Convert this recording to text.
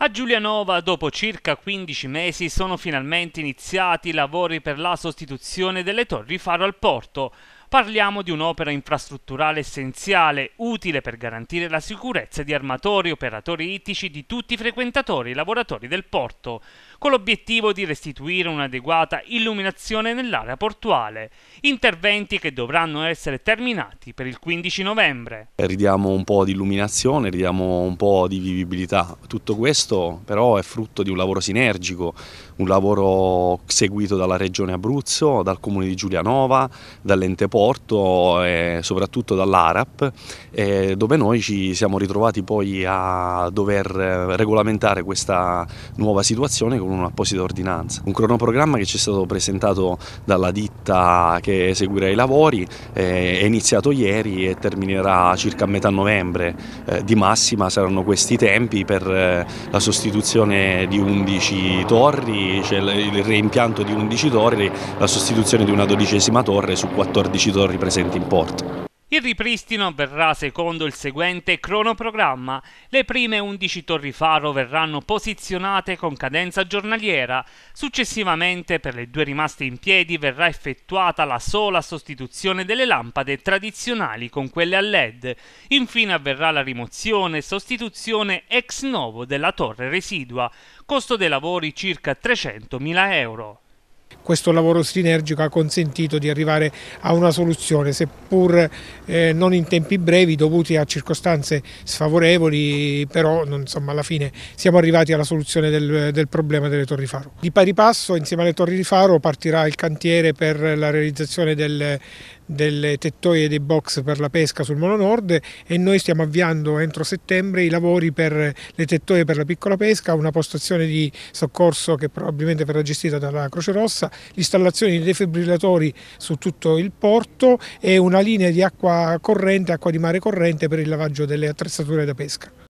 A Giulianova, dopo circa 15 mesi, sono finalmente iniziati i lavori per la sostituzione delle torri faro al porto, Parliamo di un'opera infrastrutturale essenziale, utile per garantire la sicurezza di armatori, operatori ittici, di tutti i frequentatori e lavoratori del porto, con l'obiettivo di restituire un'adeguata illuminazione nell'area portuale, interventi che dovranno essere terminati per il 15 novembre. Ridiamo un po' di illuminazione, ridiamo un po' di vivibilità, tutto questo però è frutto di un lavoro sinergico, un lavoro seguito dalla Regione Abruzzo, dal Comune di Giulianova, dall'ente porto, supporto eh, soprattutto dall'ARAP eh, dove noi ci siamo ritrovati poi a dover eh, regolamentare questa nuova situazione con un'apposita ordinanza. Un cronoprogramma che ci è stato presentato dalla ditta che eseguirà i lavori eh, è iniziato ieri e terminerà circa a metà novembre, di massima saranno questi tempi per la sostituzione di 11 torri, cioè il reimpianto di 11 torri, la sostituzione di una dodicesima torre su 14 vincitori presenti in porto. Il ripristino avverrà secondo il seguente cronoprogramma. Le prime 11 torri faro verranno posizionate con cadenza giornaliera. Successivamente per le due rimaste in piedi verrà effettuata la sola sostituzione delle lampade tradizionali con quelle a LED. Infine avverrà la rimozione e sostituzione ex novo della torre residua. Costo dei lavori circa 300.000 euro. Questo lavoro sinergico ha consentito di arrivare a una soluzione, seppur eh, non in tempi brevi, dovuti a circostanze sfavorevoli, però insomma, alla fine siamo arrivati alla soluzione del, del problema delle Torri Faro. Di pari passo, insieme alle Torri Faro, partirà il cantiere per la realizzazione del, delle tettoie dei box per la pesca sul Molo Nord e noi stiamo avviando entro settembre i lavori per le tettoie per la piccola pesca, una postazione di soccorso che probabilmente verrà gestita dalla Croce Rossa, l'installazione di defibrillatori su tutto il porto e una linea di acqua corrente, acqua di mare corrente per il lavaggio delle attrezzature da pesca.